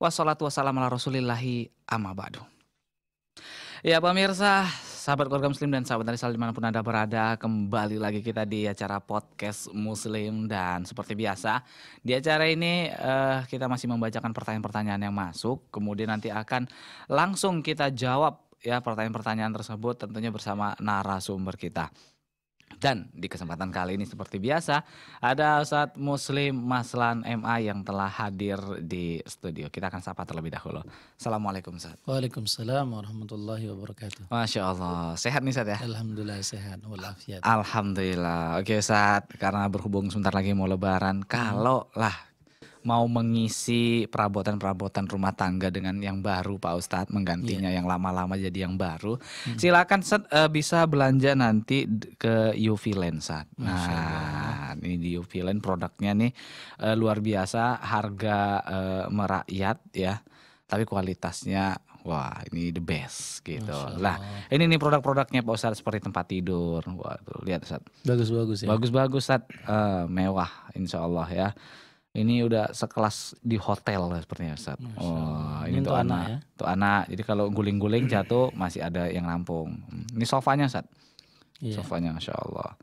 Wassalatu wassalamu ala rasulillahi amma Ya pemirsa, sahabat keluarga muslim dan sahabat dari dimanapun anda berada Kembali lagi kita di acara podcast muslim dan seperti biasa Di acara ini uh, kita masih membacakan pertanyaan-pertanyaan yang masuk Kemudian nanti akan langsung kita jawab ya pertanyaan-pertanyaan tersebut tentunya bersama narasumber kita dan di kesempatan kali ini seperti biasa ada Ustadz Muslim Maslan MA yang telah hadir di studio. Kita akan sapa terlebih dahulu. Assalamualaikum Ustadz. Waalaikumsalam warahmatullahi wabarakatuh. Masya Allah. Sehat nih Ustaz ya? Alhamdulillah sehat. Walafiat. Alhamdulillah. Oke Ustadz, karena berhubung sebentar lagi mau lebaran, hmm. kalau lah mau mengisi perabotan-perabotan rumah tangga dengan yang baru Pak Ustadz menggantinya yeah. yang lama-lama jadi yang baru hmm. silakan set, uh, bisa belanja nanti ke UV Lensa nah ini di UV Lens produknya nih uh, luar biasa harga uh, merakyat ya tapi kualitasnya wah ini the best gitu. Lah, ini nih produk-produknya Pak Ustadz seperti tempat tidur. Waduh, lihat Ustadz. Bagus-bagus ya. Bagus-bagus Ustadz, uh, mewah insya Allah ya. Ini udah sekelas di hotel sepertinya Ustaz. oh, ini, ini tuh anak, ya? tuh anak. Jadi kalau guling-guling jatuh masih ada yang rampung. Hmm. Ini sofanya Ustaz. Iya. Sofanya Masya Allah.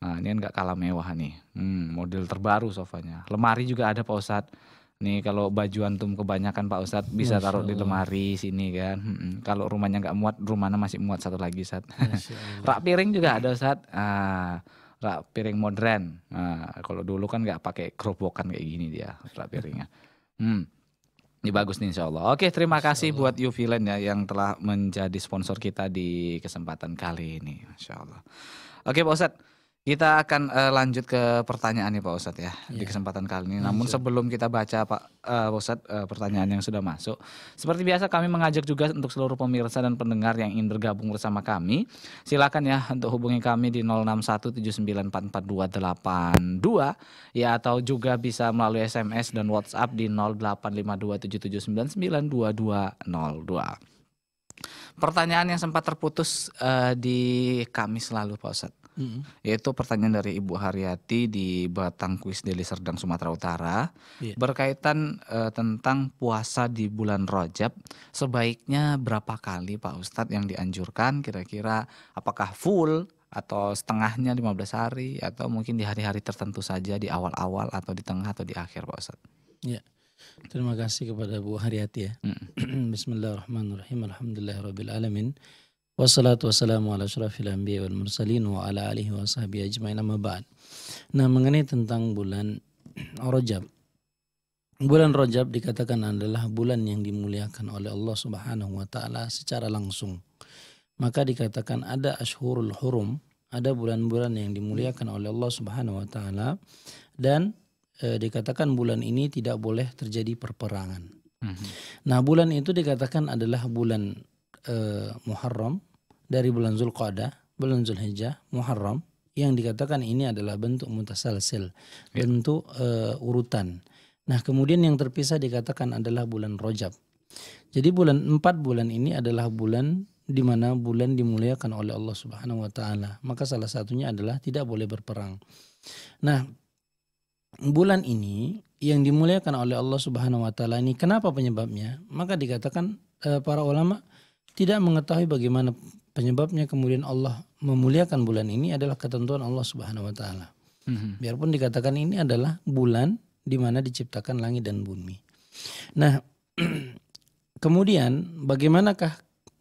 Nah, ini enggak kan kalah mewah nih. Hmm, model terbaru sofanya. Lemari juga ada Pak Ustaz. Nih kalau baju antum kebanyakan Pak Ustadz bisa Masya taruh Allah. di lemari sini kan. Hmm, kalau rumahnya enggak muat, rumahnya masih muat satu lagi Ustadz. Rak piring juga ada Ustadz. Ah, rak piring modern. Nah, kalau dulu kan nggak pakai kerobokan kayak gini dia rak piringnya. Hmm. Ini bagus nih insya Allah. Oke terima insya kasih Allah. buat Uviland ya yang telah menjadi sponsor kita di kesempatan kali ini. Insya Allah. Oke Pak Ustadz, kita akan uh, lanjut ke pertanyaan nih Pak Ustadz ya yeah. di iya. kesempatan kali ini. Namun sebelum kita baca Pak uh, Ustadz uh, pertanyaan yang sudah masuk, seperti biasa kami mengajak juga untuk seluruh pemirsa dan pendengar yang ingin bergabung bersama kami, silakan ya untuk hubungi kami di 0617944282 ya atau juga bisa melalui SMS dan WhatsApp di 085277992202. Pertanyaan yang sempat terputus uh, di kami selalu Pak Ustadz yaitu pertanyaan dari Ibu Haryati di Batang Kuis Deli Serdang Sumatera Utara yeah. berkaitan uh, tentang puasa di bulan Rajab sebaiknya berapa kali Pak Ustadz yang dianjurkan kira-kira apakah full atau setengahnya 15 hari atau mungkin di hari-hari tertentu saja di awal-awal atau di tengah atau di akhir Pak Ustadz. Ya. Terima kasih kepada Bu Haryati ya. Mm. Bismillahirrahmanirrahim. Alhamdulillahirabbil alamin. Wassalatu wassalamu ala syurafil anbiya wal mursalin wa ala alihi wa sahbihi ajma'in amma ba'd. Nah mengenai tentang bulan Rajab. Bulan Rajab dikatakan adalah bulan yang dimuliakan oleh Allah subhanahu wa ta'ala secara langsung. Maka dikatakan ada ashurul hurum, ada bulan-bulan yang dimuliakan oleh Allah subhanahu wa ta'ala. Dan e, dikatakan bulan ini tidak boleh terjadi perperangan. Mhm. Nah bulan itu dikatakan adalah bulan Eh, Muharram dari bulan Zulqa'dah, bulan Zulhijjah, Muharram yang dikatakan ini adalah bentuk mutasalsil, ya. bentuk e, urutan. Nah, kemudian yang terpisah dikatakan adalah bulan Rojab. Jadi bulan empat bulan ini adalah bulan di mana bulan dimuliakan oleh Allah Subhanahu wa taala. Maka salah satunya adalah tidak boleh berperang. Nah, bulan ini yang dimuliakan oleh Allah Subhanahu wa taala ini kenapa penyebabnya? Maka dikatakan e, para ulama tidak mengetahui bagaimana penyebabnya kemudian Allah memuliakan bulan ini adalah ketentuan Allah Subhanahu wa taala. Mhm. Biarpun dikatakan ini adalah bulan di mana diciptakan langit dan bumi. Nah, kemudian bagaimanakah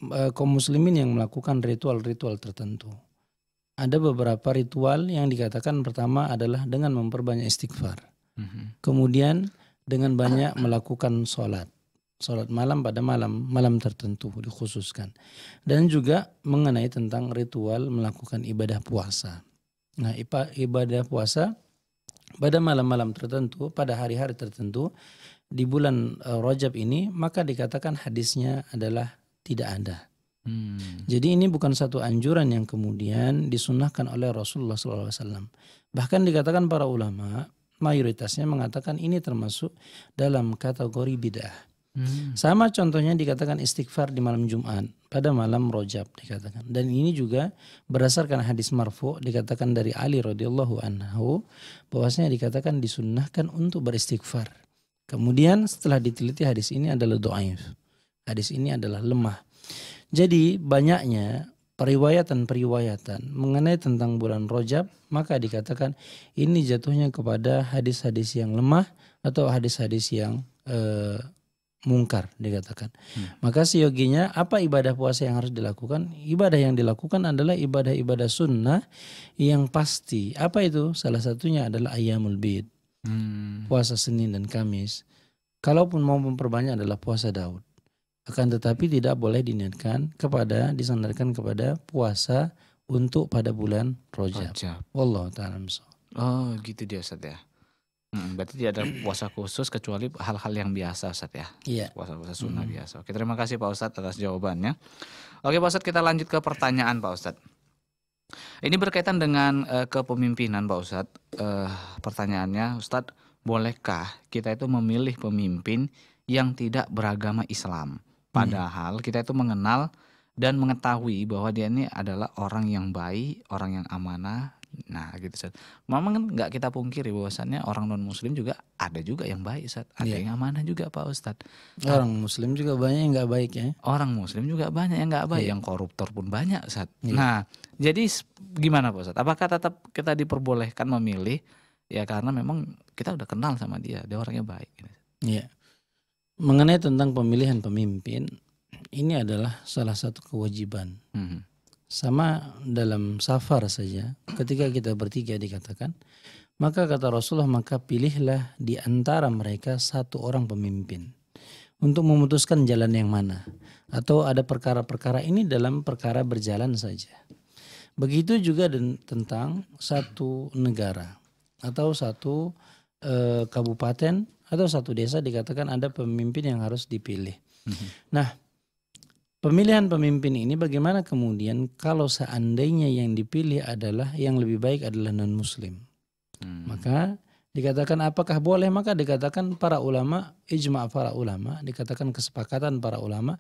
e, kaum muslimin yang melakukan ritual-ritual tertentu? Ada beberapa ritual yang dikatakan pertama adalah dengan memperbanyak istighfar. Mhm. Kemudian dengan banyak melakukan sholat. Salat malam pada malam malam tertentu dikhususkan. Dan juga mengenai tentang ritual melakukan ibadah puasa. Nah, ibadah puasa pada malam-malam tertentu, pada hari-hari tertentu di bulan eh, Rajab ini maka dikatakan hadisnya adalah tidak ada. Hmm. Jadi ini bukan satu anjuran yang kemudian disunahkan oleh Rasulullah SAW. Bahkan dikatakan para ulama mayoritasnya mengatakan ini termasuk dalam kategori bid'ah. Hmm. Sama contohnya dikatakan istighfar di malam Jumat pada malam Rojab dikatakan. Dan ini juga berdasarkan hadis marfu dikatakan dari Ali radhiyallahu anhu bahwasanya dikatakan disunnahkan untuk beristighfar. Kemudian setelah diteliti hadis ini adalah doaif. Hadis ini adalah lemah. Jadi banyaknya periwayatan-periwayatan mengenai tentang bulan Rojab, maka dikatakan ini jatuhnya kepada hadis-hadis yang lemah atau hadis-hadis yang eh, mungkar dikatakan. Hmm. Maka seyoginya apa ibadah puasa yang harus dilakukan? Ibadah yang dilakukan adalah ibadah-ibadah sunnah yang pasti. Apa itu? Salah satunya adalah ayamul bid. Hmm. Puasa Senin dan Kamis. Kalaupun mau memperbanyak adalah puasa Daud. Akan tetapi tidak boleh diniatkan kepada disandarkan kepada puasa untuk pada bulan Rojab. Rojab. Wallahu taala Oh, gitu dia Ustaz ya. Hmm, berarti tidak ada puasa khusus kecuali hal-hal yang biasa Ustaz ya. Iya. Puasa-puasa sunnah hmm. biasa. Oke, terima kasih Pak Ustadz atas jawabannya. Oke Pak Ustadz, kita lanjut ke pertanyaan Pak Ustadz. Ini berkaitan dengan uh, kepemimpinan Pak Ustadz. Uh, eh, pertanyaannya Ustadz, bolehkah kita itu memilih pemimpin yang tidak beragama Islam? Iya. Padahal hmm. kita itu mengenal dan mengetahui bahwa dia ini adalah orang yang baik, orang yang amanah, Nah gitu Sat. Memang kan nggak kita pungkiri bahwasannya orang non muslim juga ada juga yang baik Sat. Ada yeah. yang amanah juga Pak Ustaz nah, Orang muslim juga banyak yang nggak baik ya. Orang muslim juga banyak yang nggak baik. Yeah. Yang koruptor pun banyak Sat. Yeah. Nah jadi gimana Pak ustad Apakah tetap kita diperbolehkan memilih? Ya karena memang kita udah kenal sama dia. Dia orangnya baik. Gitu, iya. Yeah. Mengenai tentang pemilihan pemimpin. Ini adalah salah satu kewajiban. Mm -hmm sama dalam safar saja, ketika kita bertiga dikatakan, maka kata Rasulullah, maka pilihlah di antara mereka satu orang pemimpin untuk memutuskan jalan yang mana. Atau ada perkara-perkara ini dalam perkara berjalan saja. Begitu juga tentang satu negara atau satu e, kabupaten atau satu desa dikatakan ada pemimpin yang harus dipilih. Mhm. Nah, Pemilihan pemimpin ini bagaimana kemudian kalau seandainya yang dipilih adalah yang lebih baik adalah non-muslim. Hmm. Maka dikatakan apakah boleh? Maka dikatakan para ulama, ijma para ulama, dikatakan kesepakatan para ulama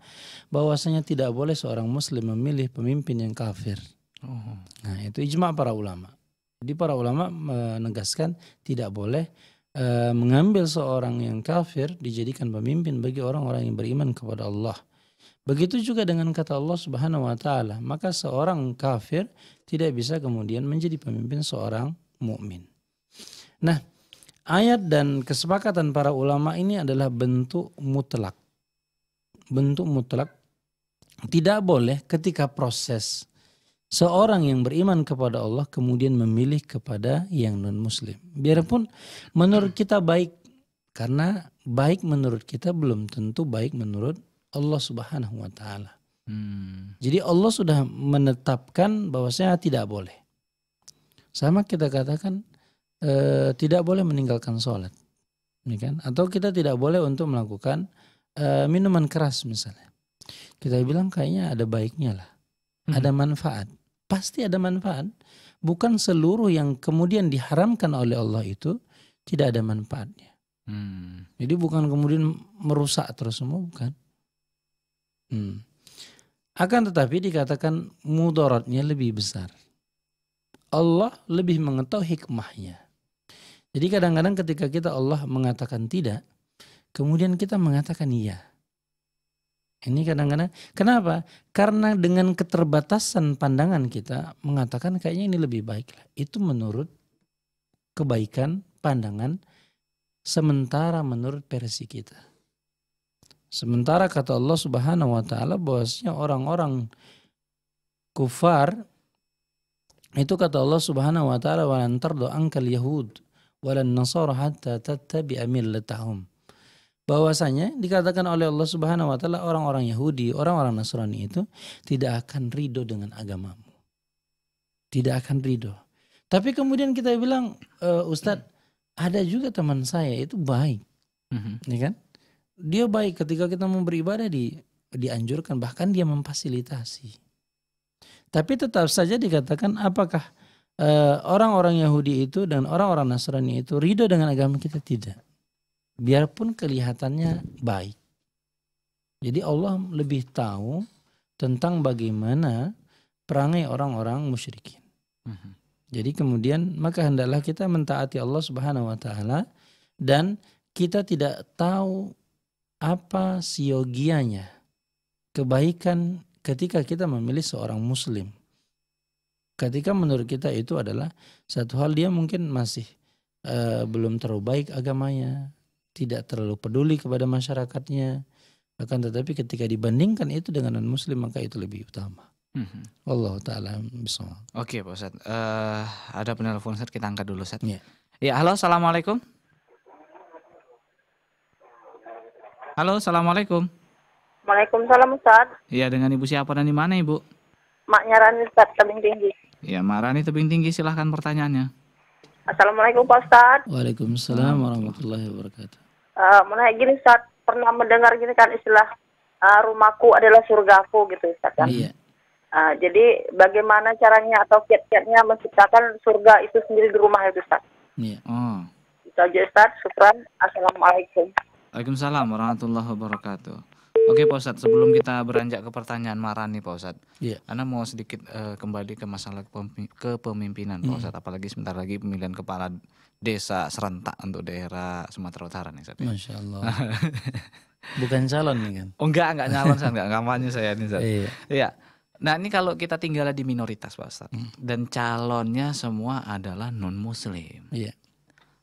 bahwasanya tidak boleh seorang muslim memilih pemimpin yang kafir. Oh. Nah, itu ijma para ulama. Jadi para ulama menegaskan tidak boleh eh, mengambil seorang yang kafir dijadikan pemimpin bagi orang-orang yang beriman kepada Allah Begitu juga dengan kata Allah Subhanahu wa taala, maka seorang kafir tidak bisa kemudian menjadi pemimpin seorang mukmin. Nah, ayat dan kesepakatan para ulama ini adalah bentuk mutlak. Bentuk mutlak tidak boleh ketika proses seorang yang beriman kepada Allah kemudian memilih kepada yang non muslim. Biarpun menurut kita baik karena baik menurut kita belum tentu baik menurut Allah Subhanahu wa taala. Hmm. Jadi Allah sudah menetapkan bahwasanya tidak boleh. Sama kita katakan e, tidak boleh meninggalkan sholat, ya kan? Atau kita tidak boleh untuk melakukan e, minuman keras misalnya. Kita bilang kayaknya ada baiknya lah, hmm. ada manfaat. Pasti ada manfaat. Bukan seluruh yang kemudian diharamkan oleh Allah itu tidak ada manfaatnya. Hmm. Jadi bukan kemudian merusak terus semua bukan. Hmm. Akan tetapi dikatakan mudaratnya lebih besar. Allah lebih mengetahui hikmahnya. Jadi kadang-kadang ketika kita Allah mengatakan tidak, kemudian kita mengatakan iya. Ini kadang-kadang, kenapa? Karena dengan keterbatasan pandangan kita mengatakan kayaknya ini lebih baik. Itu menurut kebaikan pandangan sementara menurut versi kita. Sementara kata Allah Subhanahu wa taala bahwasanya orang-orang kufar itu kata Allah Subhanahu wa taala walan tardu ankal yahud walan nasara hatta tattabi'a millatahum. Bahwasanya dikatakan oleh Allah Subhanahu wa taala orang-orang Yahudi, orang-orang Nasrani itu tidak akan ridho dengan agamamu. Tidak akan ridho. Tapi kemudian kita bilang e, Ustadz ada juga teman saya itu baik, mm-hmm. ya kan? dia baik ketika kita beribadah di dianjurkan bahkan dia memfasilitasi. Tapi tetap saja dikatakan apakah orang eh, orang-orang Yahudi itu dan orang-orang Nasrani itu ridho dengan agama kita tidak. Biarpun kelihatannya baik. Jadi Allah lebih tahu tentang bagaimana perangai orang-orang musyrikin. Mhm. Jadi kemudian maka hendaklah kita mentaati Allah Subhanahu wa taala dan kita tidak tahu apa siogianya kebaikan ketika kita memilih seorang muslim. Ketika menurut kita itu adalah satu hal dia mungkin masih uh, belum terlalu baik agamanya, tidak terlalu peduli kepada masyarakatnya. Akan tetapi ketika dibandingkan itu dengan non muslim maka itu lebih utama. Mm-hmm. Allah taala Oke, okay, Pak Ustaz. Uh, eh, ada penelpon Ustaz kita angkat dulu Ustaz. Yeah. Ya, halo Assalamualaikum. Halo, Assalamualaikum. Waalaikumsalam Ustaz. Iya, dengan Ibu siapa dan di mana Ibu? Mak Nyarani Ustaz, Tebing Tinggi. Iya, Mak Rani Tebing Tinggi, silahkan pertanyaannya. Assalamualaikum Pak Ustaz. Waalaikumsalam warahmatullahi wabarakatuh. Uh, eh, mulai gini Ustaz, pernah mendengar gini kan istilah uh, rumahku adalah surgaku gitu Ustaz kan? Iya. Uh, jadi bagaimana caranya atau kiat-kiatnya menciptakan surga itu sendiri di rumah itu Ustaz? Iya. Oh. Itu aja Ustaz, syukran. Assalamualaikum. Waalaikumsalam warahmatullahi wabarakatuh. Oke Pak Ustadz, sebelum kita beranjak ke pertanyaan Marani Pak Ustadz, yeah. Anda mau sedikit uh, kembali ke masalah kepemimpinan Pak iya. Ustadz, mm. apalagi sebentar lagi pemilihan kepala desa serentak untuk daerah Sumatera Utara nih Ustadz. Ya. Masya Allah. Bukan calon nih kan? Oh enggak, enggak calon, saya enggak kampanye saya nih Ustadz. Iya. yeah. Nah ini kalau kita tinggal di minoritas Pak Ustadz, mm. dan calonnya semua adalah non-muslim. Iya.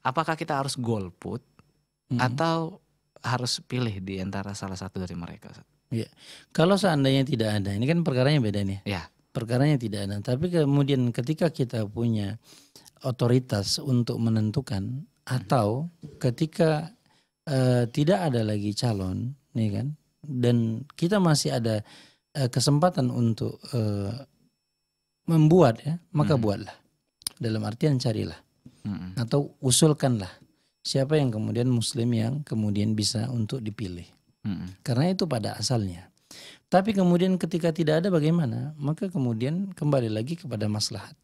Apakah kita harus golput mm. atau harus pilih di antara salah satu dari mereka. Ya. Kalau seandainya tidak ada, ini kan perkaranya beda nih. Ya. Perkaranya tidak ada, tapi kemudian ketika kita punya otoritas untuk menentukan atau ketika uh, tidak ada lagi calon, nih kan, dan kita masih ada uh, kesempatan untuk uh, membuat ya, maka hmm. buatlah. Dalam artian carilah hmm. atau usulkanlah siapa yang kemudian muslim yang kemudian bisa untuk dipilih. Hmm. Karena itu pada asalnya. Tapi kemudian ketika tidak ada bagaimana? Maka kemudian kembali lagi kepada maslahat.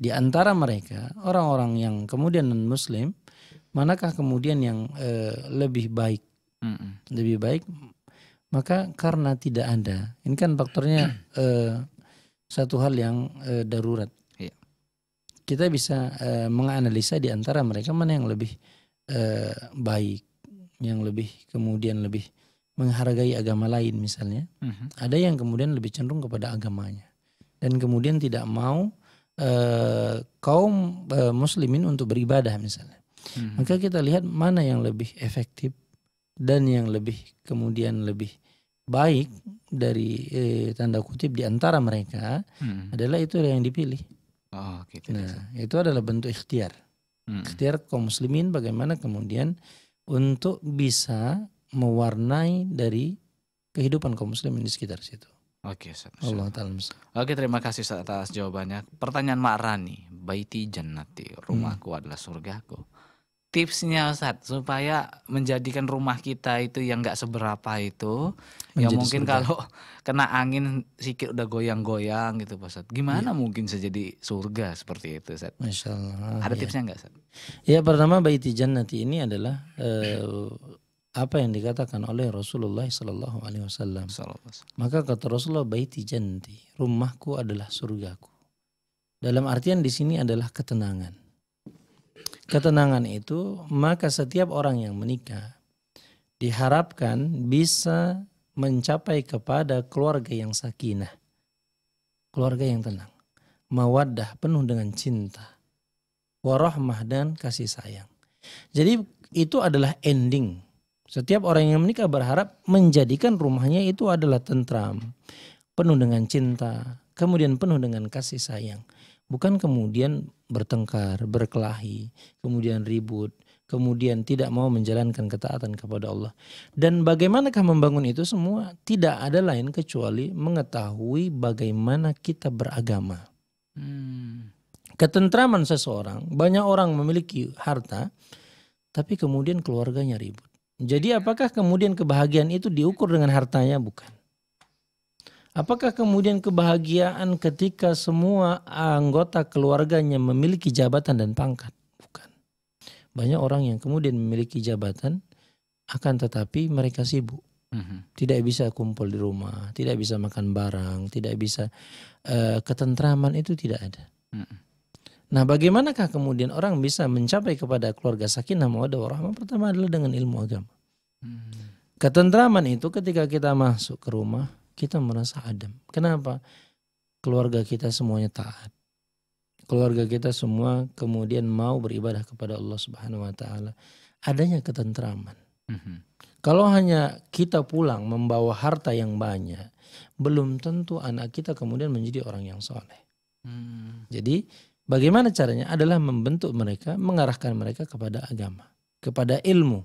Di antara mereka orang-orang yang kemudian non muslim, manakah kemudian yang e, lebih baik? Mm Lebih baik maka karena tidak ada. Ini kan faktornya e, satu hal yang e, darurat kita bisa uh, menganalisa di antara mereka mana yang lebih uh, baik, yang lebih kemudian lebih menghargai agama lain misalnya. Uh-huh. Ada yang kemudian lebih cenderung kepada agamanya dan kemudian tidak mau uh, kaum uh, muslimin untuk beribadah misalnya. Uh-huh. Maka kita lihat mana yang lebih efektif dan yang lebih kemudian lebih baik dari eh, tanda kutip di antara mereka hmm. adalah itu yang dipilih. Oh, gitu. Nah, itu adalah bentuk ikhtiar. Hmm. Ikhtiar kaum muslimin bagaimana kemudian untuk bisa mewarnai dari kehidupan kaum muslimin di sekitar situ. Oke, okay, Allah taala Oke, terima kasih atas jawabannya. Pertanyaan Mak Rani, baiti jannati, rumahku hmm. adalah surgaku tipsnya Ustaz supaya menjadikan rumah kita itu yang nggak seberapa itu ya Menjadi yang mungkin surga. kalau kena angin sikit udah goyang-goyang gitu Pak Ustaz. Gimana ya. mungkin bisa jadi surga seperti itu Ustaz? Masya Allah. Ada ya. tipsnya nggak Ustaz? Ya pertama baiti jannati ini adalah eh, apa yang dikatakan oleh Rasulullah Sallallahu Alaihi Wasallam. Maka kata Rasulullah baiti nanti rumahku adalah surgaku. Dalam artian di sini adalah ketenangan ketenangan itu, maka setiap orang yang menikah diharapkan bisa mencapai kepada keluarga yang sakinah, keluarga yang tenang, mawaddah penuh dengan cinta, warahmah dan kasih sayang. Jadi itu adalah ending. Setiap orang yang menikah berharap menjadikan rumahnya itu adalah tentram, penuh dengan cinta, kemudian penuh dengan kasih sayang bukan kemudian bertengkar, berkelahi, kemudian ribut, kemudian tidak mau menjalankan ketaatan kepada Allah. Dan bagaimanakah membangun itu semua? Tidak ada lain kecuali mengetahui bagaimana kita beragama. Hmm. Ketentraman seseorang, banyak orang memiliki harta, tapi kemudian keluarganya ribut. Jadi iya. apakah kemudian kebahagiaan itu diukur dengan hartanya? Bukan. Apakah kemudian kebahagiaan ketika semua anggota keluarganya memiliki jabatan dan pangkat? Bukan. Banyak orang yang kemudian memiliki jabatan akan tetapi mereka sibuk. Mhm. Tidak bisa kumpul di rumah, tidak bisa makan barang, tidak bisa uh, ketentraman itu tidak ada. Mhm. Nah, bagaimanakah kemudian orang bisa mencapai kepada keluarga sakinah mawadah warahmah? Pertama adalah dengan ilmu agama. Mhm. Ketentraman itu ketika kita masuk ke rumah, kita merasa adem. Kenapa? Keluarga kita semuanya taat. Keluarga kita semua kemudian mau beribadah kepada Allah Subhanahu wa taala. Adanya ketentraman. Mhm. Kalau hanya kita pulang membawa harta yang banyak, belum tentu anak kita kemudian menjadi orang yang soleh. Mm. Jadi bagaimana caranya adalah membentuk mereka, mengarahkan mereka kepada agama, kepada ilmu.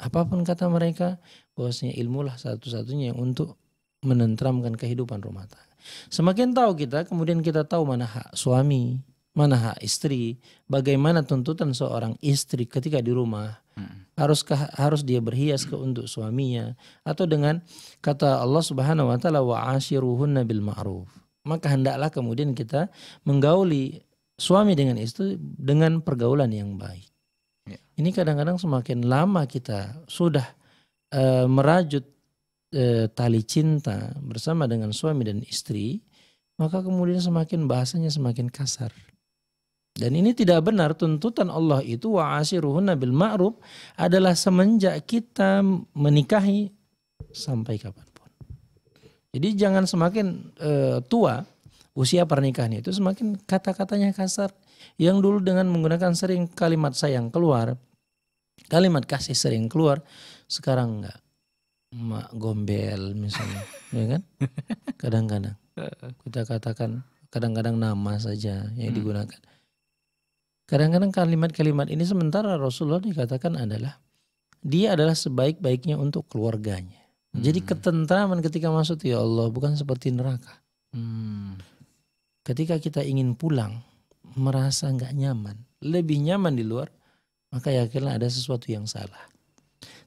Apapun kata mereka, bahwasanya ilmulah satu-satunya yang untuk menentramkan kehidupan rumah tangga. Semakin tahu kita, kemudian kita tahu mana hak suami, mana hak istri, bagaimana tuntutan seorang istri ketika di rumah. Hmm. Haruskah harus dia berhias ke untuk suaminya atau dengan kata Allah Subhanahu wa taala wa ashiruhunna bil ma'ruf. Maka hendaklah kemudian kita menggauli suami dengan istri dengan pergaulan yang baik. Ya. Ini kadang-kadang semakin lama kita sudah uh, merajut e, tali cinta bersama dengan suami dan istri, maka kemudian semakin bahasanya semakin kasar. Dan ini tidak benar tuntutan Allah itu wa asiruhun nabil ma'ruf adalah semenjak kita menikahi sampai kapanpun. Jadi jangan semakin e, tua usia pernikahan itu semakin kata-katanya kasar. Yang dulu dengan menggunakan sering kalimat sayang keluar, kalimat kasih sering keluar, sekarang enggak mak gombel misalnya, ya kan? Kadang-kadang kita katakan kadang-kadang nama saja yang hmm. digunakan. Kadang-kadang kalimat-kalimat ini sementara Rasulullah dikatakan adalah dia adalah sebaik-baiknya untuk keluarganya. Hmm. Jadi ketentraman ketika masuk ya Allah bukan seperti neraka. Hmm. Ketika kita ingin pulang merasa nggak nyaman, lebih nyaman di luar, maka yakinlah ada sesuatu yang salah.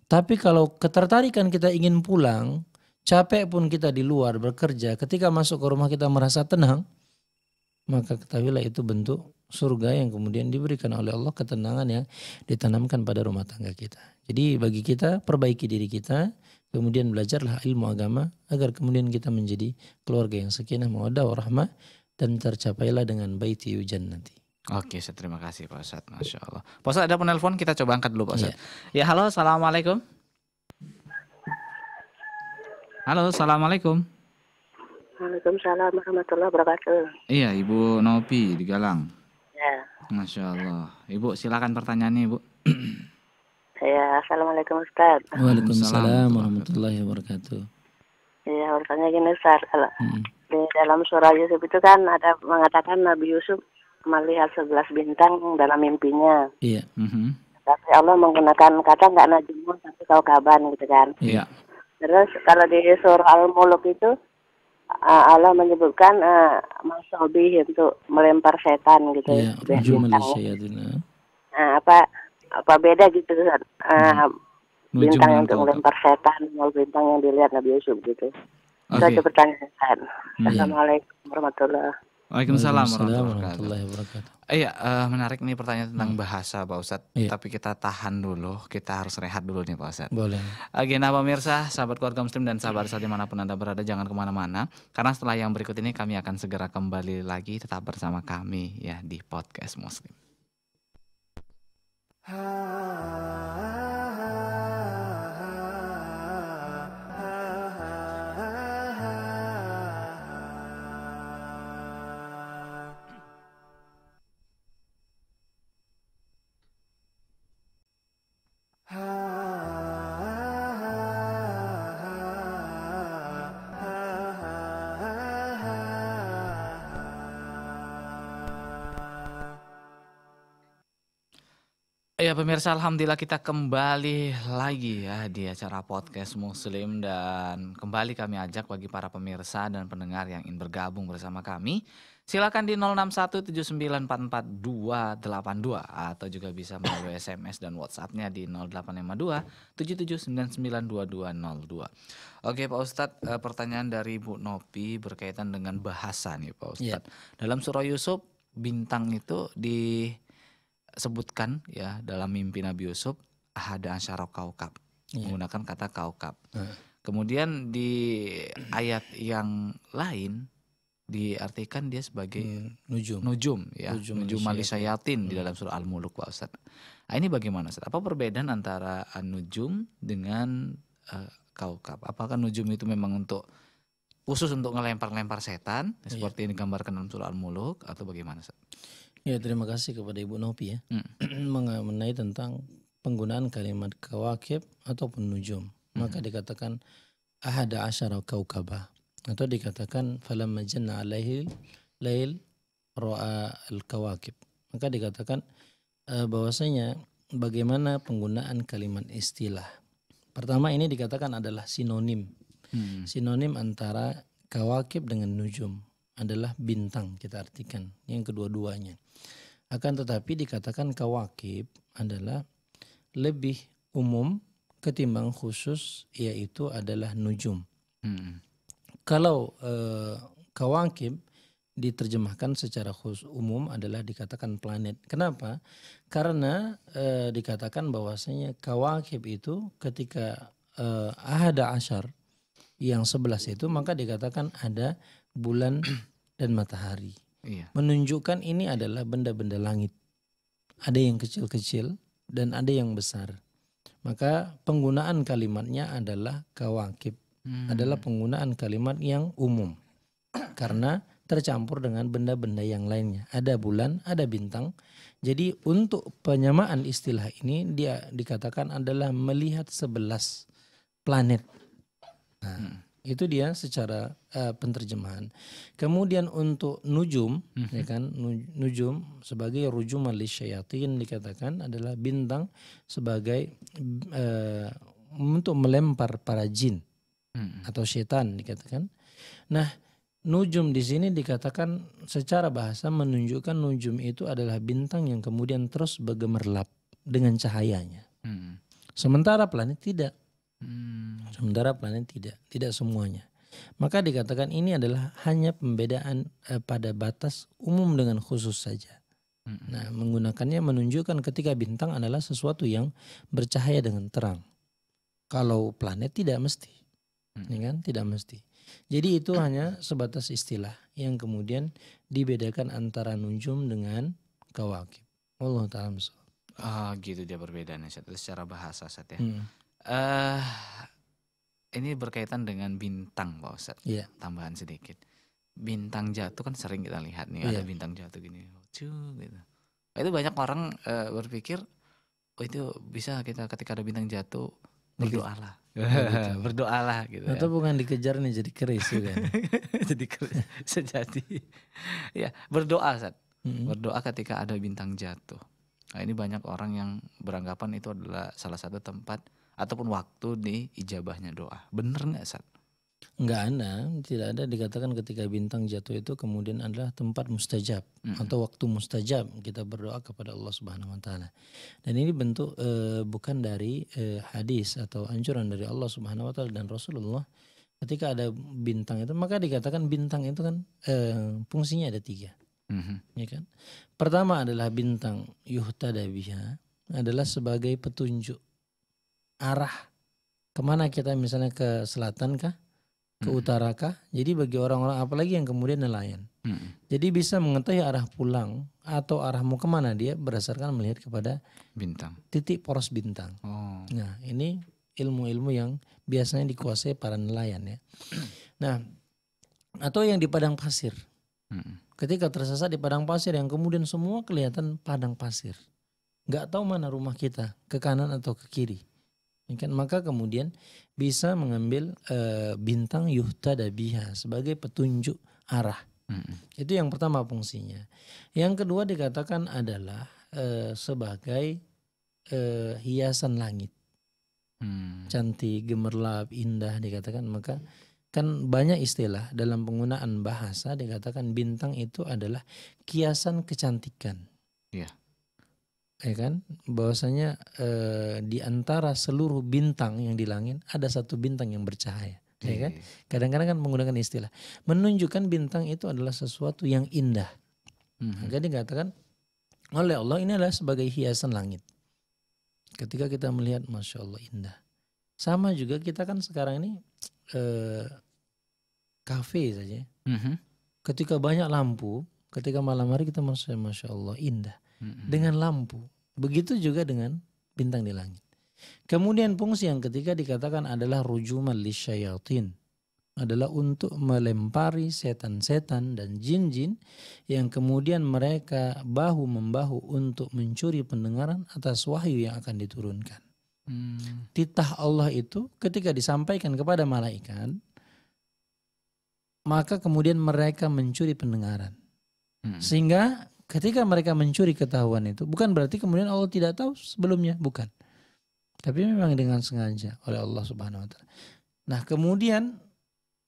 Tapi kalau ketertarikan kita ingin pulang, capek pun kita di luar bekerja, ketika masuk ke rumah kita merasa tenang, maka ketahuilah itu bentuk surga yang kemudian diberikan oleh Allah ketenangan yang ditanamkan pada rumah tangga kita. Jadi bagi kita perbaiki diri kita, kemudian belajarlah ilmu agama agar kemudian kita menjadi keluarga yang sakinah, mawaddah, warahmah dan tercapailah dengan baiti nanti. Oke, saya terima kasih Pak Ustadz. Masya Allah. Pak Ustadz ada penelpon, kita coba angkat dulu Pak Ustadz. Yeah. Ya halo, Assalamualaikum. Halo, Assalamualaikum. Waalaikumsalam warahmatullahi wabarakatuh. Iya, Ibu Nopi di Galang. Ya. Masya Allah. Ibu, silakan pertanyaannya Ibu. Ya, Assalamualaikum Ustaz. Waalaikumsalam warahmatullahi wabarakatuh. Iya, bertanya gini Ustaz, kalau hmm. di dalam surah Yusuf itu kan ada mengatakan Nabi Yusuf melihat sebelas bintang dalam mimpinya. Iya. Mm -hmm. Tapi Allah menggunakan kata nggak najmun tapi kau kaban gitu kan. Iya. Terus kalau di surah Al-Muluk itu uh, Allah menyebutkan uh, masobi itu melempar setan gitu. Iya. Bintang. Ya. Nah, apa apa beda gitu Uh, hmm. Bintang untuk melempar setan, mau bintang yang dilihat Nabi Yusuf gitu. Okay. Itu aja pertanyaan. Hmm. Assalamualaikum warahmatullahi Waalaikumsalam warahmatullahi wabarakatuh. Iya, uh, menarik nih pertanyaan tentang hmm. bahasa Pak Ustadz. Iya. Tapi kita tahan dulu, kita harus rehat dulu nih Pak Ustadz. Boleh. nah pemirsa, sahabat keluarga muslim dan sahabat saat dimanapun Anda berada, jangan kemana-mana. Karena setelah yang berikut ini kami akan segera kembali lagi, tetap bersama kami ya di Podcast Muslim. Ha. pemirsa, alhamdulillah kita kembali lagi ya di acara podcast Muslim dan kembali kami ajak bagi para pemirsa dan pendengar yang ingin bergabung bersama kami. Silakan di 0617944282 atau juga bisa melalui SMS dan WhatsAppnya di 0852 77992202. Oke Pak Ustadz, eh, pertanyaan dari Bu Nopi berkaitan dengan bahasa nih Pak Ustadz. Yeah. Dalam surah Yusuf, bintang itu di sebutkan ya dalam mimpi Nabi Yusuf ada asyara kaukab yeah. menggunakan kata kaukab. Uh. Kemudian di ayat yang lain diartikan dia sebagai hmm, nujum nujum ya nujum, nujum malisayatin hmm. di dalam surah al-muluk Pak Ustaz. Nah, ini bagaimana Ustaz? Apa perbedaan antara nujum dengan uh, kaukab? Apakah nujum itu memang untuk khusus untuk ngelempar-lempar setan iya. seperti yang digambarkan dalam surah al-muluk atau bagaimana Ustaz? Ya terima kasih kepada Ibu Nopi ya hmm. mengenai tentang penggunaan kalimat kawakib ataupun nujum. Hmm. Maka dikatakan ahada asyara kaukabah atau dikatakan falam alaihi lail roa al-kawakib. Maka dikatakan eh, bahwasanya bagaimana penggunaan kalimat istilah. Pertama ini dikatakan adalah sinonim. Hmm. Sinonim antara kawakib dengan nujum adalah bintang kita artikan yang kedua-duanya. Akan tetapi dikatakan kawakib adalah lebih umum ketimbang khusus yaitu adalah nujum. Hmm. Kalau e, kawakib diterjemahkan secara khusus umum adalah dikatakan planet. Kenapa? Karena e, dikatakan bahwasanya kawakib itu ketika e, eh, ahada ashar yang sebelas itu maka dikatakan ada bulan dan matahari. Iya. Menunjukkan ini adalah benda-benda langit. Ada yang kecil-kecil dan ada yang besar. Maka penggunaan kalimatnya adalah kawakib. Hmm. Adalah penggunaan kalimat yang umum. Karena tercampur dengan benda-benda yang lainnya. Ada bulan, ada bintang. Jadi untuk penyamaan istilah ini dia dikatakan adalah melihat sebelas planet. Nah, hmm. Itu dia secara uh, penterjemahan. Kemudian untuk nujum, mm-hmm. ya kan, nujum sebagai rujum li syayatin dikatakan adalah bintang sebagai uh, untuk melempar para jin mm atau setan dikatakan. Nah, nujum di sini dikatakan secara bahasa menunjukkan nujum itu adalah bintang yang kemudian terus bergemerlap dengan cahayanya. mm Sementara planet tidak Hmm. Sementara planet tidak, tidak semuanya. Maka dikatakan ini adalah hanya pembedaan eh, pada batas umum dengan khusus saja. Hmm. Nah, menggunakannya menunjukkan ketika bintang adalah sesuatu yang bercahaya dengan terang. Kalau planet tidak mesti, hmm. ini ya kan? Tidak mesti. Jadi itu hanya sebatas istilah yang kemudian dibedakan antara nunjum dengan kawakib. Allah taala Ah gitu dia perbedaannya secara bahasa saat ya. Hmm. Uh, ini berkaitan dengan bintang Pak Ustadz. Yeah. Tambahan sedikit. Bintang jatuh kan sering kita lihat nih yeah. ada bintang jatuh gini. Lucu gitu. Nah, itu banyak orang uh, berpikir oh itu bisa kita ketika ada bintang jatuh berdoalah. Gitu. berdoalah gitu. Atau nah, ya. bukan dikejar nih jadi keris juga. jadi keris sejati. ya, berdoa Ustaz. hmm Berdoa ketika ada bintang jatuh. Nah, ini banyak orang yang beranggapan itu adalah salah satu tempat ataupun waktu di ijabahnya doa. Bener nggak saat? Nggak ada, tidak ada dikatakan ketika bintang jatuh itu kemudian adalah tempat mustajab mm atau waktu mustajab kita berdoa kepada Allah Subhanahu wa taala. Dan ini bentuk e, bukan dari e, hadis atau anjuran dari Allah Subhanahu wa taala dan Rasulullah ketika ada bintang itu maka dikatakan bintang itu kan e, fungsinya ada tiga. Mm -hmm. Ya kan? Pertama adalah bintang yuhtadabiha adalah sebagai petunjuk arah kemana kita misalnya ke selatan kah, ke hmm. utara kah. Jadi bagi orang-orang apalagi yang kemudian nelayan. Hmm. Jadi bisa mengetahui arah pulang atau arahmu kemana dia berdasarkan melihat kepada bintang. Titik poros bintang. Oh. Nah ini ilmu-ilmu yang biasanya dikuasai para nelayan ya. Nah atau yang di padang pasir. Hmm. Ketika tersesat di padang pasir yang kemudian semua kelihatan padang pasir nggak tahu mana rumah kita ke kanan atau ke kiri kan? Maka kemudian bisa mengambil e, bintang yuhta dabiha sebagai petunjuk arah. Hmm. Itu yang pertama fungsinya. Yang kedua dikatakan adalah e, sebagai e, hiasan langit. Hmm. Cantik, gemerlap, indah dikatakan maka kan banyak istilah dalam penggunaan bahasa dikatakan bintang itu adalah kiasan kecantikan. Yeah ya kan bahwasanya e, di antara seluruh bintang yang di langit ada satu bintang yang bercahaya hmm. ya kan iya. kadang-kadang kan menggunakan istilah menunjukkan bintang itu adalah sesuatu yang indah hmm. maka dikatakan oleh Allah ini adalah sebagai hiasan langit ketika kita melihat masya Allah indah sama juga kita kan sekarang ini e, kafe saja hmm. ketika banyak lampu ketika malam hari kita merasa masya Allah indah dengan lampu. Begitu juga dengan bintang di langit. Kemudian fungsi yang ketiga dikatakan adalah rujuman lisyayatin. Adalah untuk melempari setan-setan dan jin-jin yang kemudian mereka bahu-membahu untuk mencuri pendengaran atas wahyu yang akan diturunkan. Hmm. Titah Allah itu ketika disampaikan kepada malaikat, maka kemudian mereka mencuri pendengaran. Hmm. Sehingga ketika mereka mencuri ketahuan itu bukan berarti kemudian Allah tidak tahu sebelumnya, bukan. Tapi memang dengan sengaja oleh Allah Subhanahu wa taala. Nah, kemudian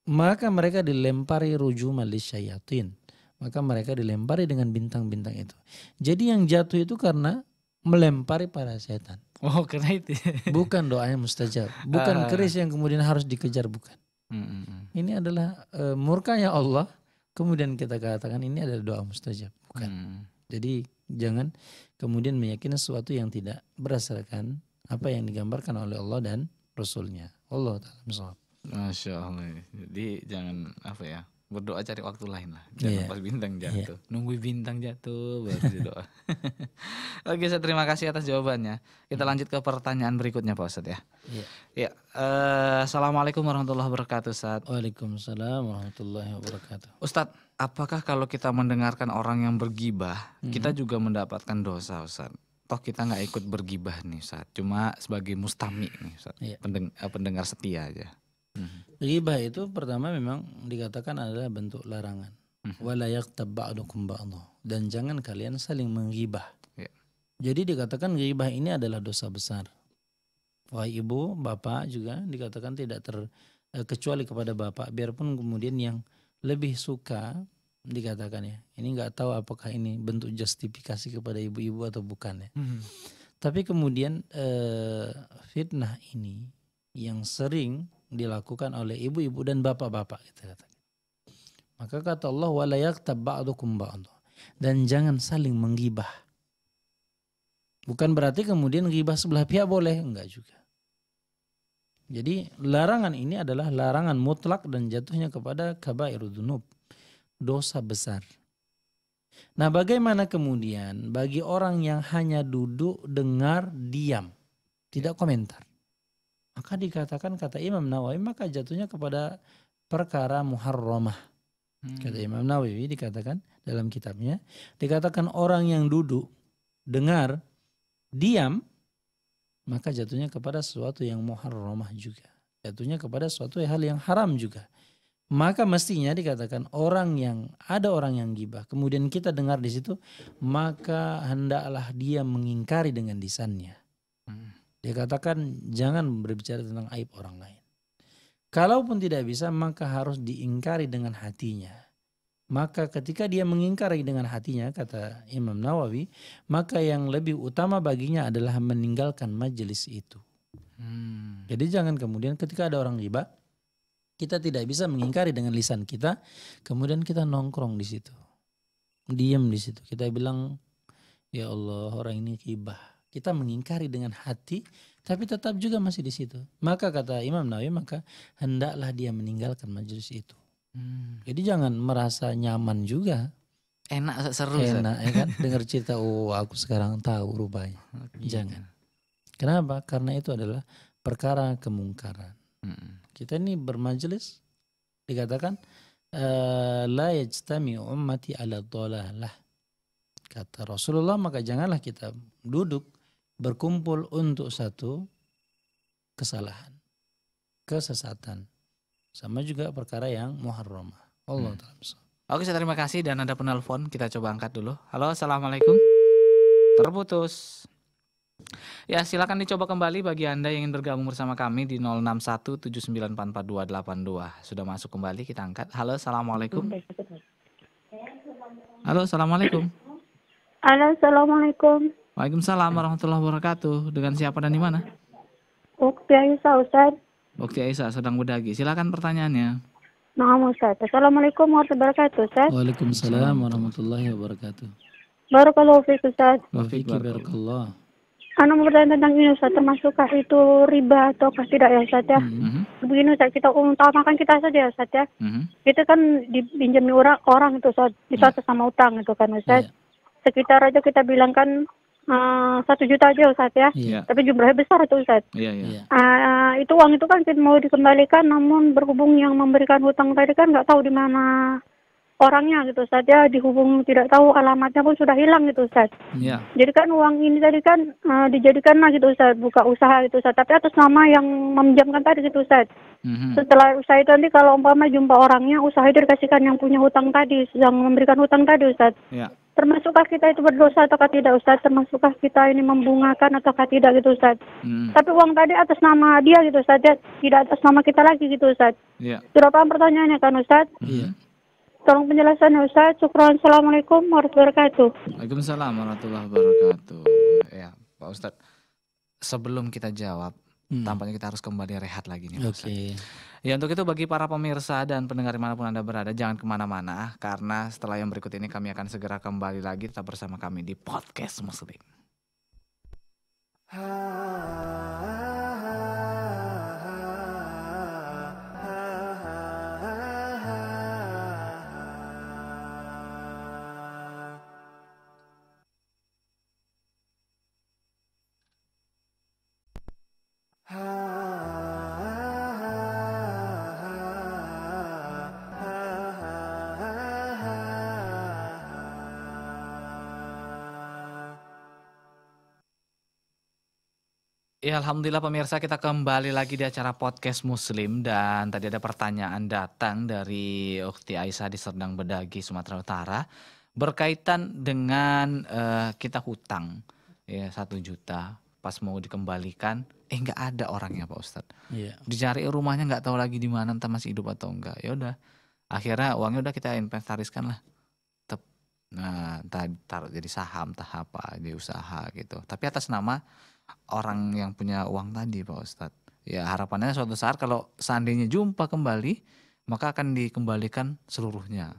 maka mereka dilempari rujuma lisyayatin. Maka mereka dilempari dengan bintang-bintang itu. Jadi yang jatuh itu karena melempari para setan. Oh, karena itu. bukan doanya mustajab, bukan uh. keris yang kemudian harus dikejar, bukan. Mm -hmm. Ini adalah uh, murkanya Allah. Kemudian kita katakan ini adalah doa mustajab bukan. Hmm. Jadi jangan kemudian meyakini sesuatu yang tidak berdasarkan apa yang digambarkan oleh Allah dan Rasulnya. Allah Ta'ala Masya Allah. Jadi jangan apa ya berdoa cari waktu lain lah. Jangan yeah. Iya. pas bintang iya. jatuh. Yeah. Nunggu bintang jatuh baru doa. Oke, saya terima kasih atas jawabannya. Kita iya. lanjut ke pertanyaan berikutnya Pak Ustadz ya. Yeah. Ya, uh, Assalamualaikum warahmatullahi wabarakatuh Ustadz. Waalaikumsalam warahmatullahi wabarakatuh. Ustadz, apakah kalau kita mendengarkan orang yang bergibah, mm -hmm. kita juga mendapatkan dosa Ustadz? toh kita nggak ikut bergibah nih saat cuma sebagai mustami nih ustadz yeah. pendeng eh, pendengar setia aja Ghibah itu pertama memang dikatakan adalah bentuk larangan. Mhm. Walayak tabba'dukum ba'dah. Dan jangan kalian saling menggibah. Ya. Jadi dikatakan ghibah ini adalah dosa besar. Wahai ibu, bapak juga dikatakan tidak terkecuali eh, kepada bapak. Biarpun kemudian yang lebih suka dikatakan ya. Ini nggak tahu apakah ini bentuk justifikasi kepada ibu-ibu atau bukan ya. Hmm. Tapi kemudian eh, fitnah ini yang sering dilakukan oleh ibu-ibu dan bapak-bapak gitu katakan. Maka kata Allah wala yaktab ba'dukum Dan jangan saling menggibah. Bukan berarti kemudian gibah sebelah pihak boleh, enggak juga. Jadi larangan ini adalah larangan mutlak dan jatuhnya kepada kabairudunub. Dosa besar. Nah bagaimana kemudian bagi orang yang hanya duduk, dengar, diam. Tidak komentar maka dikatakan kata Imam Nawawi maka jatuhnya kepada perkara muharramah. Hmm. Kata Imam Nawawi dikatakan dalam kitabnya, dikatakan orang yang duduk, dengar, diam, maka jatuhnya kepada sesuatu yang muharramah juga. Jatuhnya kepada suatu hal yang haram juga. Maka mestinya dikatakan orang yang ada orang yang gibah, kemudian kita dengar di situ, maka hendaklah dia mengingkari dengan disannya. Hmm. Dia katakan jangan berbicara tentang aib orang lain. Kalaupun tidak bisa maka harus diingkari dengan hatinya. Maka ketika dia mengingkari dengan hatinya kata Imam Nawawi, maka yang lebih utama baginya adalah meninggalkan majelis itu. Hmm. Jadi jangan kemudian ketika ada orang riba, kita tidak bisa mengingkari dengan lisan kita, kemudian kita nongkrong di situ. Diam di situ. Kita bilang, "Ya Allah, orang ini ribah." kita mengingkari dengan hati tapi tetap juga masih di situ. Maka kata Imam Nawawi maka hendaklah dia meninggalkan majelis itu. Hmm. Jadi jangan merasa nyaman juga. Enak seru. Enak ya kan dengar cerita oh aku sekarang tahu rupanya. Okay. Jangan. Kenapa? Karena itu adalah perkara kemungkaran. Hmm. Kita ini bermajelis dikatakan eh, la yajtami ummati ala dhalalah. Kata Rasulullah maka janganlah kita duduk berkumpul untuk satu kesalahan, kesesatan. Sama juga perkara yang muharramah. Allah hmm. taala. Oke, saya terima kasih dan ada penelpon, kita coba angkat dulu. Halo, Assalamualaikum. Terputus. Ya, silakan dicoba kembali bagi Anda yang ingin bergabung bersama kami di 0617944282. Sudah masuk kembali, kita angkat. Halo, Assalamualaikum. Halo, Assalamualaikum. Halo, Assalamualaikum. Waalaikumsalam warahmatullahi wabarakatuh. Dengan siapa dan di mana? Bukti Aisyah Ustaz. Bukti Aisyah sedang berdagi. Silakan pertanyaannya. Maaf Ustaz. Assalamualaikum warahmatullahi wabarakatuh Ustaz. Waalaikumsalam warahmatullahi wabarakatuh. Barakallahu fiik Ustaz. Barakallahu fiiki barakallah. Anak bertanya tentang ini Ustaz, termasukkah itu riba ataukah tidak ya Ustaz ya? Mm-hmm. Begini Ustaz, kita utamakan kita saja ya Ustaz ya. Mm-hmm. Hmm. Itu kan dipinjami orang, orang itu Ustaz, disatu ya. sama utang itu kan Ustaz. Yeah. Sekitar aja kita bilang kan Eh, satu juta aja Ustaz ya. Iya. Tapi jumlahnya besar itu Ustaz. Iya, iya. Uh, itu uang itu kan mau dikembalikan namun berhubung yang memberikan hutang tadi kan nggak tahu di mana orangnya gitu Ustaz ya dihubung tidak tahu alamatnya pun sudah hilang gitu Ustaz. Iya. Jadi kan uang ini tadi kan uh, dijadikan lah gitu Ustaz buka usaha gitu Ustaz tapi atas nama yang meminjamkan tadi gitu Ustaz. Mm-hmm. Setelah usaha itu nanti kalau umpama jumpa orangnya usaha itu dikasihkan yang punya hutang tadi yang memberikan hutang tadi Ustaz. Iya termasukkah kita itu berdosa atau tidak Ustaz termasukkah kita ini membungakan atau tidak gitu Ustaz hmm. tapi uang tadi atas nama dia gitu Ustaz ya, tidak atas nama kita lagi gitu Ustaz yeah. sudah paham pertanyaannya kan Ustaz yeah. tolong penjelasan, Ustaz Syukur Assalamualaikum warahmatullahi wabarakatuh Waalaikumsalam warahmatullahi wabarakatuh ya Pak Ustaz sebelum kita jawab hmm. tampaknya kita harus kembali rehat lagi nih. Oke. Okay. Ya untuk itu bagi para pemirsa dan pendengar dimanapun anda berada jangan kemana-mana karena setelah yang berikut ini kami akan segera kembali lagi tetap bersama kami di podcast Muslim. Ha ah. -ha. Ya Alhamdulillah pemirsa kita kembali lagi di acara podcast muslim dan tadi ada pertanyaan datang dari Ukti Aisyah di Serdang Bedagi Sumatera Utara berkaitan dengan uh, kita hutang ya satu juta pas mau dikembalikan eh nggak ada orangnya pak ustadz yeah. dicari rumahnya nggak tahu lagi di mana entah masih hidup atau enggak ya udah akhirnya uangnya udah kita inventariskan lah Tep. nah entah taruh jadi saham entah apa jadi usaha gitu tapi atas nama orang yang punya uang tadi pak ustadz ya harapannya suatu saat kalau seandainya jumpa kembali maka akan dikembalikan seluruhnya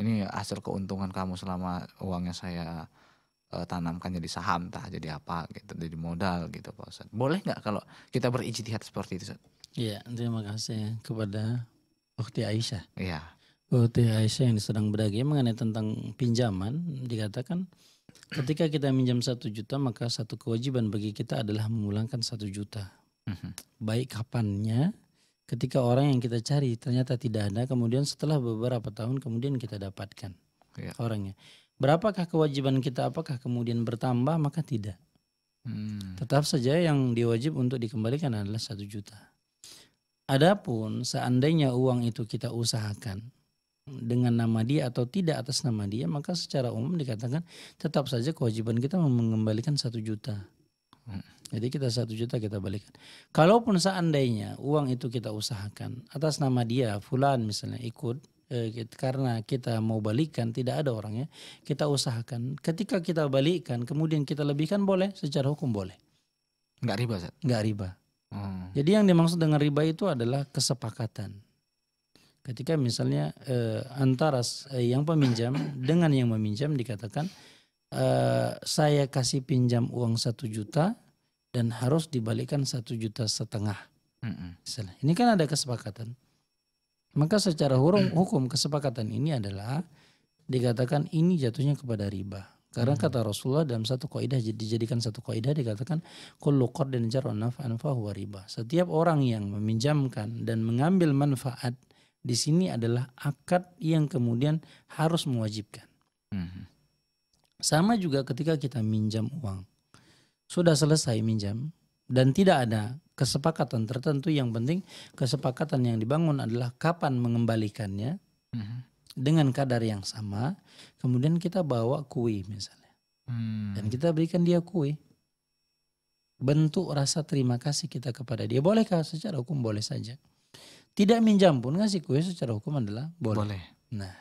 ini hasil keuntungan kamu selama uangnya saya uh, tanamkan jadi saham tah jadi apa gitu jadi modal gitu Pak Ustaz. Boleh nggak kalau kita berijtihad seperti itu Ustaz? Iya, terima kasih kepada Ukti Aisyah. Iya. Ukti Aisyah yang sedang berdagi mengenai tentang pinjaman dikatakan ketika kita minjam satu juta maka satu kewajiban bagi kita adalah memulangkan satu juta. Mm -hmm. Baik kapannya, ketika orang yang kita cari ternyata tidak ada, kemudian setelah beberapa tahun kemudian kita dapatkan ya. orangnya. Berapakah kewajiban kita? Apakah kemudian bertambah? Maka tidak. Hmm. Tetap saja yang diwajib untuk dikembalikan adalah satu juta. Adapun seandainya uang itu kita usahakan dengan nama dia atau tidak atas nama dia, maka secara umum dikatakan tetap saja kewajiban kita mengembalikan satu juta. Hmm. Jadi kita satu juta kita balikan. Kalaupun seandainya uang itu kita usahakan atas nama dia, Fulan misalnya ikut, Eh, karena kita mau balikan tidak ada orangnya kita usahakan ketika kita balikan kemudian kita lebihkan boleh secara hukum boleh nggak riba Zat? nggak riba hmm. jadi yang dimaksud dengan riba itu adalah kesepakatan ketika misalnya eh, antara eh, yang peminjam dengan yang meminjam dikatakan eh, saya kasih pinjam uang satu juta dan harus dibalikan satu juta setengah Mm -mm. Ini kan ada kesepakatan. Maka secara hukum, hukum kesepakatan ini adalah dikatakan ini jatuhnya kepada riba. Karena kata Rasulullah dalam satu kaidah dijadikan satu kaidah dikatakan kalau qardin dan naf'an riba. Setiap orang yang meminjamkan dan mengambil manfaat di sini adalah akad yang kemudian harus mewajibkan. Mhm. Sama juga ketika kita minjam uang. Sudah selesai minjam dan tidak ada kesepakatan tertentu yang penting kesepakatan yang dibangun adalah kapan mengembalikannya mm-hmm. dengan kadar yang sama kemudian kita bawa kue misalnya mm. dan kita berikan dia kue bentuk rasa terima kasih kita kepada dia bolehkah secara hukum boleh saja tidak minjam pun ngasih kue secara hukum adalah boleh, boleh. nah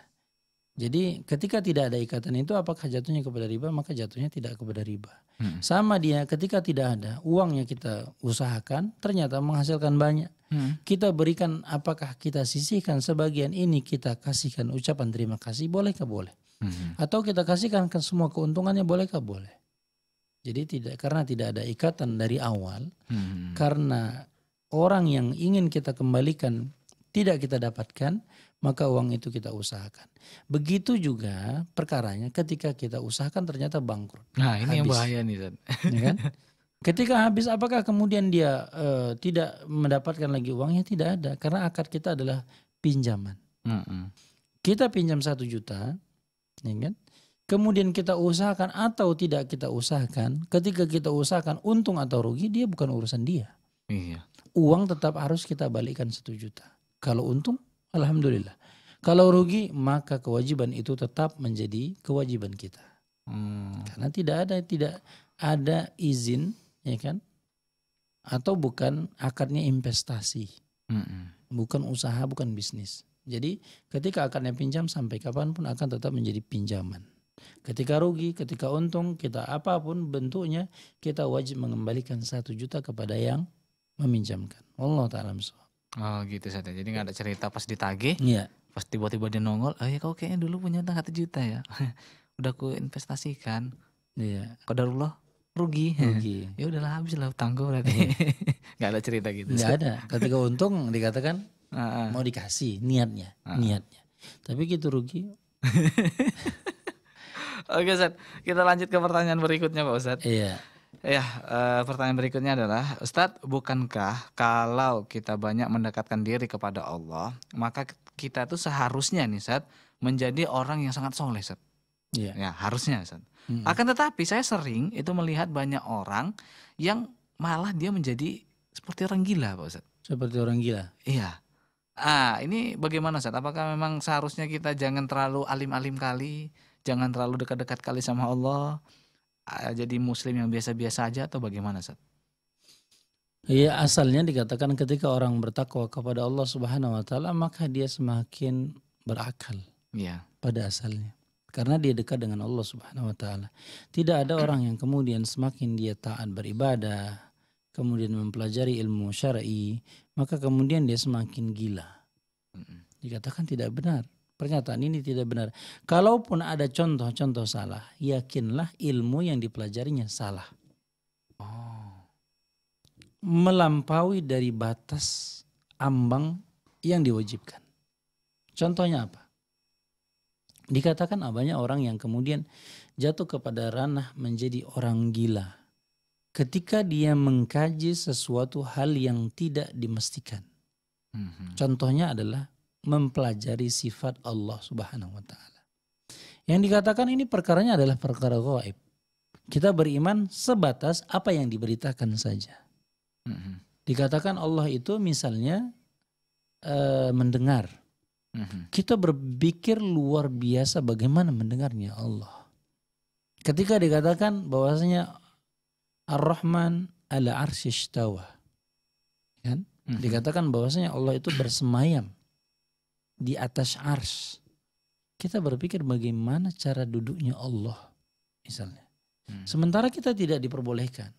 jadi ketika tidak ada ikatan itu apakah jatuhnya kepada riba maka jatuhnya tidak kepada riba. Hmm. Sama dia ketika tidak ada uangnya kita usahakan ternyata menghasilkan banyak. Hmm. Kita berikan apakah kita sisihkan sebagian ini kita kasihkan ucapan terima kasih bolehkah boleh. Hmm. Atau kita kasihkan ke semua keuntungannya bolehkah boleh. Jadi tidak karena tidak ada ikatan dari awal hmm. karena orang yang ingin kita kembalikan tidak kita dapatkan maka uang itu kita usahakan. Begitu juga perkaranya ketika kita usahakan ternyata bangkrut. Nah, ini habis. yang bahaya nih, Zan. Ya kan? Ketika habis apakah kemudian dia uh, tidak mendapatkan lagi uangnya? Tidak ada karena akad kita adalah pinjaman. Mm -hmm. Kita pinjam satu juta, ya kan? Kemudian kita usahakan atau tidak kita usahakan, ketika kita usahakan untung atau rugi dia bukan urusan dia. Iya. Uang tetap harus kita balikkan satu juta. Kalau untung Alhamdulillah. Kalau rugi maka kewajiban itu tetap menjadi kewajiban kita. Hmm. Karena tidak ada tidak ada izin ya kan? Atau bukan akarnya investasi. Hmm. Bukan usaha, bukan bisnis. Jadi ketika akarnya pinjam sampai kapanpun akan tetap menjadi pinjaman. Ketika rugi, ketika untung, kita apapun bentuknya, kita wajib mengembalikan satu juta kepada yang meminjamkan. Allah Ta'ala Oh gitu saja. Ya. Jadi nggak ada cerita pas ditagih. Iya. Pas tiba-tiba dia nongol, oh ya kau kayaknya dulu punya utang satu juta ya. Udah aku investasikan. Iya. daruloh rugi. Rugi. ya udahlah habis lah utangku berarti. Iya. nggak ada cerita gitu. Nggak ada. Ketika untung dikatakan mau dikasih niatnya, niatnya. Tapi gitu rugi. Oke Ustaz, kita lanjut ke pertanyaan berikutnya Pak Ustaz. Iya. Ya, eh, pertanyaan berikutnya adalah, Ustadz, bukankah kalau kita banyak mendekatkan diri kepada Allah, maka kita tuh seharusnya nih, Ustadz, menjadi orang yang sangat soleh, Ustadz. Iya. Ya, harusnya, Ustadz. -hmm. Akan tetapi saya sering itu melihat banyak orang yang malah dia menjadi seperti orang gila, Pak Ustadz. Seperti orang gila? Iya. Ah, ini bagaimana, Ustadz? Apakah memang seharusnya kita jangan terlalu alim-alim kali, jangan terlalu dekat-dekat kali sama Allah, jadi muslim yang biasa-biasa aja atau bagaimana Sat? Iya asalnya dikatakan ketika orang bertakwa kepada Allah Subhanahu wa taala maka dia semakin berakal. Iya. Pada asalnya. Karena dia dekat dengan Allah Subhanahu wa taala. Tidak ada orang yang kemudian semakin dia taat beribadah, kemudian mempelajari ilmu syar'i, maka kemudian dia semakin gila. Dikatakan tidak benar. Pernyataan ini tidak benar. Kalaupun ada contoh-contoh salah, yakinlah ilmu yang dipelajarinya salah. Oh. Melampaui dari batas ambang yang diwajibkan. Contohnya apa? Dikatakan abahnya orang yang kemudian jatuh kepada ranah menjadi orang gila. Ketika dia mengkaji sesuatu hal yang tidak dimestikan. Mm -hmm. Contohnya adalah mempelajari sifat Allah Subhanahu wa taala. Yang dikatakan ini perkaranya adalah perkara gaib. Kita beriman sebatas apa yang diberitakan saja. Mm-hmm. Dikatakan Allah itu misalnya uh, mendengar. Mm-hmm. Kita berpikir luar biasa bagaimana mendengarnya Allah. Ketika dikatakan bahwasanya Ar-Rahman ala arsy Kan? Mm-hmm. Dikatakan bahwasanya Allah itu bersemayam di atas ars. Kita berpikir bagaimana cara duduknya Allah misalnya. Hmm. Sementara kita tidak diperbolehkan.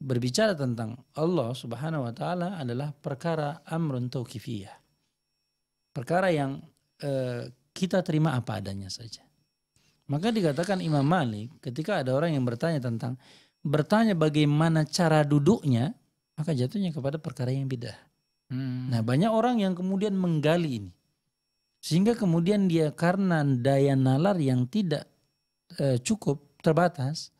Berbicara tentang Allah subhanahu wa ta'ala adalah perkara amrun tawqifiyah. Perkara yang eh, kita terima apa adanya saja. Maka dikatakan Imam Malik ketika ada orang yang bertanya tentang bertanya bagaimana cara duduknya, maka jatuhnya kepada perkara yang bidah. Hmm. Nah, banyak orang yang kemudian menggali ini. Sehingga kemudian dia karena daya nalar yang tidak e, cukup, terbatas,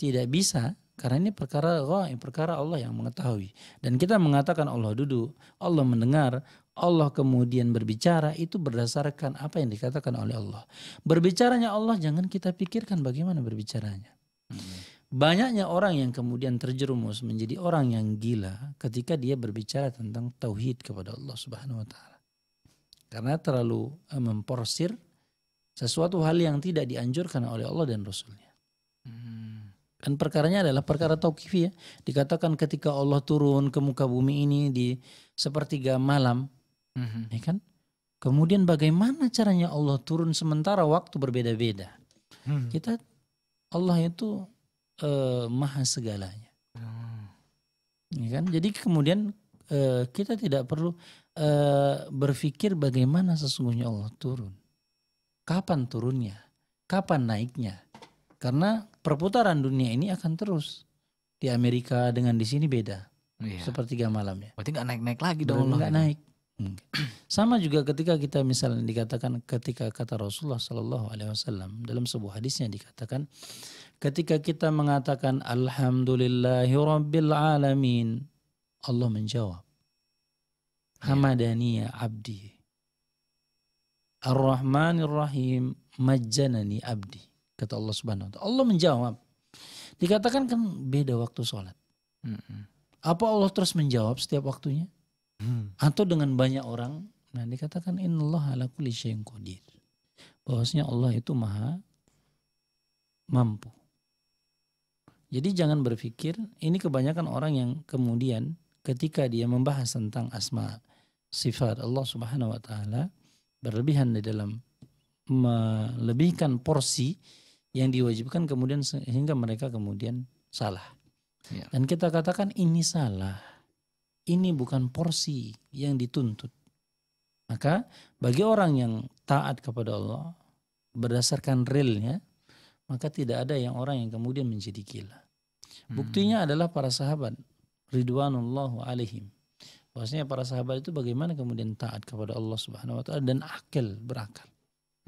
tidak bisa karena ini perkara ghaib, perkara Allah yang mengetahui. Dan kita mengatakan Allah duduk, Allah mendengar, Allah kemudian berbicara itu berdasarkan apa yang dikatakan oleh Allah. Berbicaranya Allah jangan kita pikirkan bagaimana berbicaranya. Banyaknya orang yang kemudian terjerumus menjadi orang yang gila ketika dia berbicara tentang tauhid kepada Allah Subhanahu wa taala. Karena terlalu eh, memporsir sesuatu hal yang tidak dianjurkan oleh Allah dan Rasulnya. Hmm. Dan perkaranya adalah perkara tauqifi ya. Dikatakan ketika Allah turun ke muka bumi ini di sepertiga malam, hmm. ya kan? Kemudian bagaimana caranya Allah turun sementara waktu berbeda-beda? Hmm. Kita Allah itu uh, maha segalanya. Hmm. Ya kan? Jadi kemudian uh, kita tidak perlu uh, berpikir bagaimana sesungguhnya Allah turun. Kapan turunnya? Kapan naiknya? Karena perputaran dunia ini akan terus. Di Amerika dengan di sini beda. Iya. Sepertiga malam Berarti nggak naik-naik lagi dong. Nggak naik. Sama juga ketika kita misalnya dikatakan ketika kata Rasulullah Shallallahu Alaihi Wasallam dalam sebuah hadisnya dikatakan ketika kita mengatakan alhamdulillahirobbilalamin Allah menjawab ya. Hamadaniya abdi Ar-Rahmanir Rahim majjanani abdi kata Allah Subhanahu wa taala. Allah menjawab. Dikatakan kan beda waktu sholat. Apa Allah terus menjawab setiap waktunya? Hmm. Atau dengan banyak orang, nah dikatakan Allah ala kulli syai'in qadir. Bahwasanya Allah itu maha mampu. Jadi jangan berpikir ini kebanyakan orang yang kemudian ketika dia membahas tentang asma sifat Allah Subhanahu wa taala berlebihan di dalam melebihkan porsi yang diwajibkan kemudian sehingga mereka kemudian salah. Ya. Dan kita katakan ini salah ini bukan porsi yang dituntut. Maka bagi orang yang taat kepada Allah berdasarkan realnya, maka tidak ada yang orang yang kemudian menjadi gila. Hmm. Buktinya hmm. adalah para sahabat ridwanullahu alaihim. Bahwasanya para sahabat itu bagaimana kemudian taat kepada Allah Subhanahu wa taala dan akil berakal.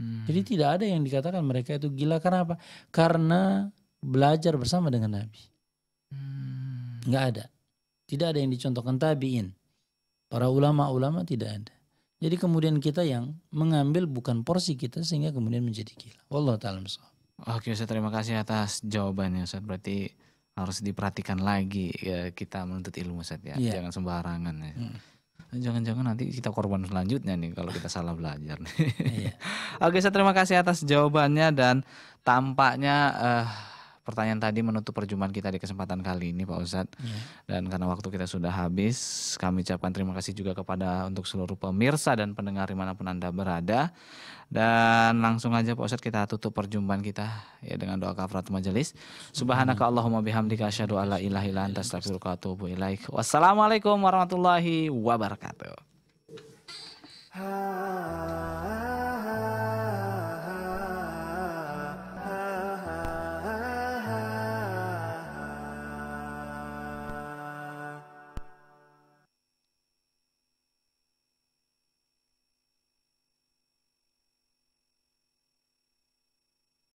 Hmm. Jadi tidak ada yang dikatakan mereka itu gila karena apa? Karena belajar bersama dengan Nabi. Hmm. Nggak ada. Tidak ada yang dicontohkan tabi'in. Para ulama-ulama tidak ada. Jadi kemudian kita yang mengambil bukan porsi kita sehingga kemudian menjadi gila. Wallah ta'ala Oke Ustaz, terima kasih atas jawabannya Ustaz. Berarti harus diperhatikan lagi ya, kita menuntut ilmu Ustaz ya. Yeah. Jangan sembarangan ya. Hmm. Jangan-jangan nanti kita korban selanjutnya nih kalau kita salah belajar. Nih. Iya. Oke, saya terima kasih atas jawabannya dan tampaknya uh, pertanyaan tadi menutup perjumpaan kita di kesempatan kali ini Pak Ustadz. Yeah. Dan karena waktu kita sudah habis, kami ucapkan terima kasih juga kepada untuk seluruh pemirsa dan pendengar dimanapun Anda berada. Dan langsung aja Pak Ustadz kita tutup perjumpaan kita ya dengan doa kafarat majelis. Subhanaka Allahumma bihamdika asyhadu alla ilaha illa anta astaghfiruka wa atubu ilaik. Wassalamualaikum warahmatullahi wabarakatuh. Ah.